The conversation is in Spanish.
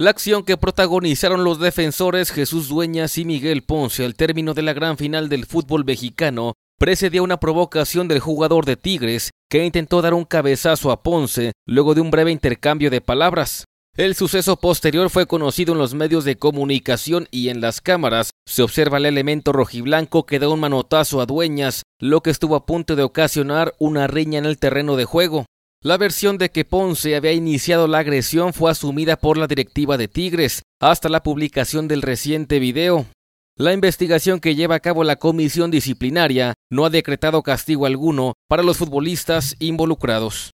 La acción que protagonizaron los defensores Jesús Dueñas y Miguel Ponce al término de la gran final del fútbol mexicano precedió una provocación del jugador de Tigres que intentó dar un cabezazo a Ponce luego de un breve intercambio de palabras. El suceso posterior fue conocido en los medios de comunicación y en las cámaras. Se observa el elemento rojiblanco que da un manotazo a Dueñas, lo que estuvo a punto de ocasionar una riña en el terreno de juego. La versión de que Ponce había iniciado la agresión fue asumida por la directiva de Tigres hasta la publicación del reciente video. La investigación que lleva a cabo la comisión disciplinaria no ha decretado castigo alguno para los futbolistas involucrados.